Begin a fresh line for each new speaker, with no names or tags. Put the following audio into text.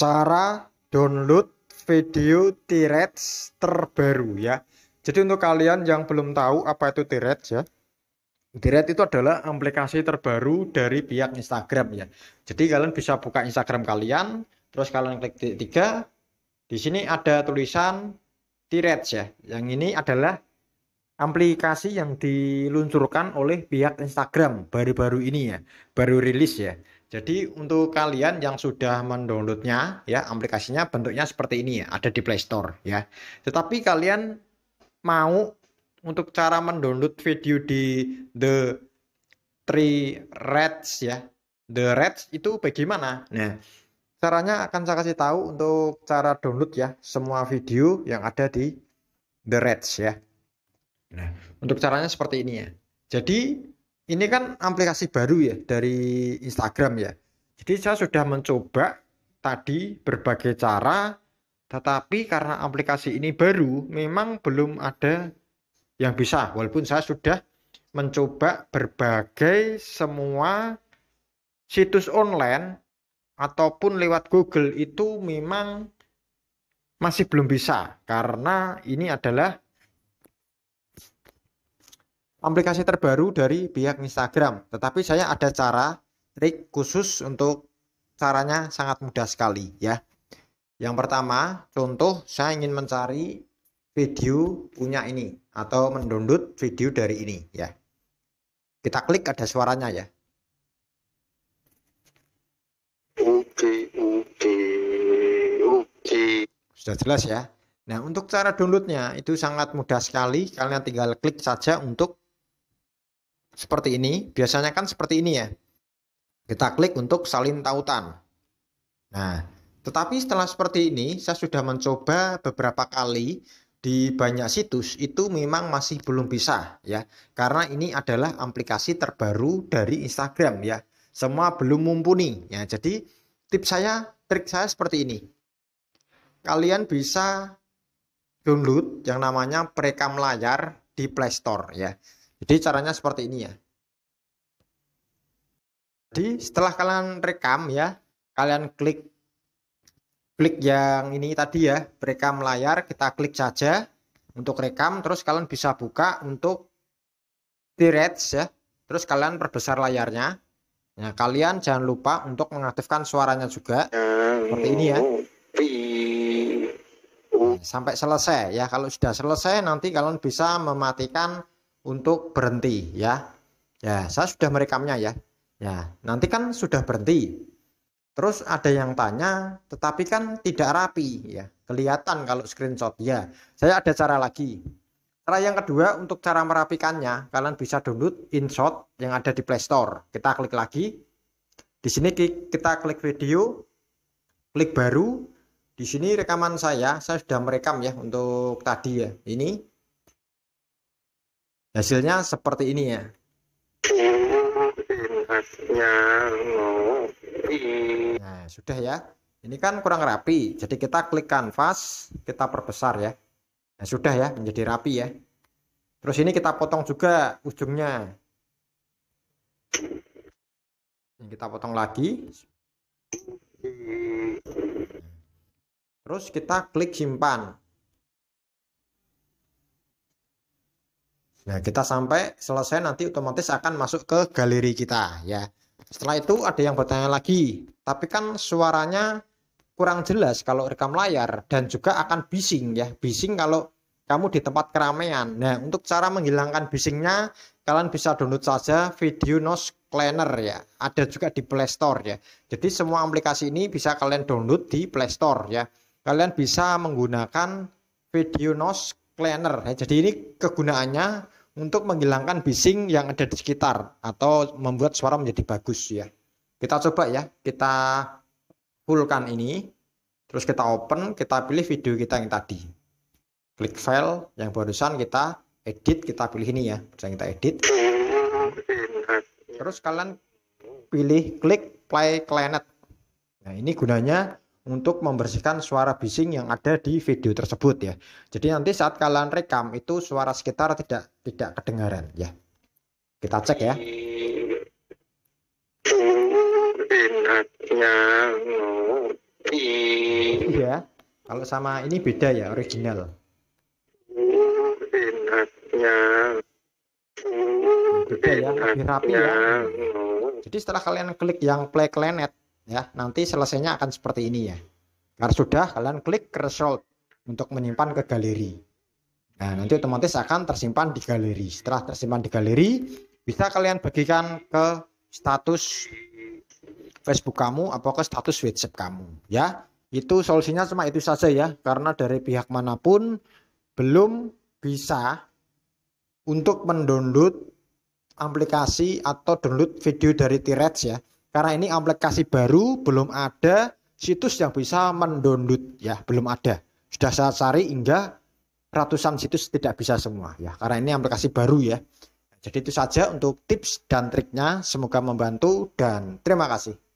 cara download video T-Rex terbaru ya. Jadi untuk kalian yang belum tahu apa itu T-Rex ya. T-Rex itu adalah aplikasi terbaru dari pihak Instagram ya. Jadi kalian bisa buka Instagram kalian, terus kalian klik tiga. Di sini ada tulisan T-Rex ya. Yang ini adalah aplikasi yang diluncurkan oleh pihak Instagram baru-baru ini ya, baru rilis ya. Jadi untuk kalian yang sudah mendownloadnya ya aplikasinya bentuknya seperti ini ya, ada di Play Store ya. Tetapi kalian mau untuk cara mendownload video di The Three Reds ya. The Reds itu bagaimana? Nah, caranya akan saya kasih tahu untuk cara download ya semua video yang ada di The Reds ya. Nah, untuk caranya seperti ini ya. Jadi ini kan aplikasi baru ya dari Instagram ya. Jadi saya sudah mencoba tadi berbagai cara, tetapi karena aplikasi ini baru, memang belum ada yang bisa. Walaupun saya sudah mencoba berbagai semua situs online ataupun lewat Google itu memang masih belum bisa karena ini adalah aplikasi terbaru dari pihak Instagram. Tetapi saya ada cara trik khusus untuk caranya sangat mudah sekali ya. Yang pertama, contoh saya ingin mencari video punya ini atau mendownload video dari ini ya. Kita klik ada suaranya ya. Oke, oke, oke. Sudah jelas ya. Nah, untuk cara downloadnya itu sangat mudah sekali. Kalian tinggal klik saja untuk seperti ini, biasanya kan seperti ini ya. Kita klik untuk salin tautan. Nah, tetapi setelah seperti ini, saya sudah mencoba beberapa kali di banyak situs itu memang masih belum bisa ya. Karena ini adalah aplikasi terbaru dari Instagram ya. Semua belum mumpuni ya. Jadi tips saya, trik saya seperti ini. Kalian bisa download yang namanya perekam layar di Play Store ya. Jadi caranya seperti ini ya. Jadi setelah kalian rekam ya, kalian klik klik yang ini tadi ya, rekam layar, kita klik saja untuk rekam, terus kalian bisa buka untuk direts ya. Terus kalian perbesar layarnya. Nah, kalian jangan lupa untuk mengaktifkan suaranya juga. Seperti ini ya. Nah, sampai selesai ya. Kalau sudah selesai nanti kalian bisa mematikan untuk berhenti ya. Ya, saya sudah merekamnya ya. Ya, nanti kan sudah berhenti. Terus ada yang tanya, tetapi kan tidak rapi ya. Kelihatan kalau screenshot ya. Saya ada cara lagi. Cara yang kedua untuk cara merapikannya, kalian bisa download InShot yang ada di Play Store. Kita klik lagi. Di sini kita klik video, klik baru. Di sini rekaman saya, saya sudah merekam ya untuk tadi ya. Ini hasilnya seperti ini ya nah sudah ya ini kan kurang rapi jadi kita klik kanvas kita perbesar ya nah, sudah ya menjadi rapi ya terus ini kita potong juga ujungnya ini kita potong lagi terus kita klik simpan Nah, kita sampai selesai nanti otomatis akan masuk ke galeri kita ya. Setelah itu ada yang bertanya lagi, tapi kan suaranya kurang jelas kalau rekam layar dan juga akan bising ya. Bising kalau kamu di tempat keramaian. Nah, untuk cara menghilangkan bisingnya, kalian bisa download saja Video Noise Cleaner ya. Ada juga di Play Store ya. Jadi semua aplikasi ini bisa kalian download di Play Store ya. Kalian bisa menggunakan Video Noise Cleaner. Nah, jadi ini kegunaannya untuk menghilangkan bising yang ada di sekitar atau membuat suara menjadi bagus ya. Kita coba ya, kita fullkan ini, terus kita open, kita pilih video kita yang tadi. Klik file yang barusan kita edit, kita pilih ini ya, barusan kita edit. Terus kalian pilih klik play planet. Nah ini gunanya untuk membersihkan suara bising yang ada di video tersebut ya. Jadi nanti saat kalian rekam itu suara sekitar tidak tidak kedengaran ya. Kita cek ya. Iya. Kalau sama ini beda ya original. Beda ya, lebih rapi ya. Jadi setelah kalian klik yang play planet ya nanti selesainya akan seperti ini ya karena sudah kalian klik result untuk menyimpan ke galeri nah nanti otomatis akan tersimpan di galeri setelah tersimpan di galeri bisa kalian bagikan ke status Facebook kamu atau ke status WhatsApp kamu ya itu solusinya cuma itu saja ya karena dari pihak manapun belum bisa untuk mendownload aplikasi atau download video dari T-Rex ya karena ini aplikasi baru, belum ada situs yang bisa mendownload ya, belum ada. Sudah saya cari hingga ratusan situs tidak bisa semua ya, karena ini aplikasi baru ya. Jadi itu saja untuk tips dan triknya, semoga membantu dan terima kasih.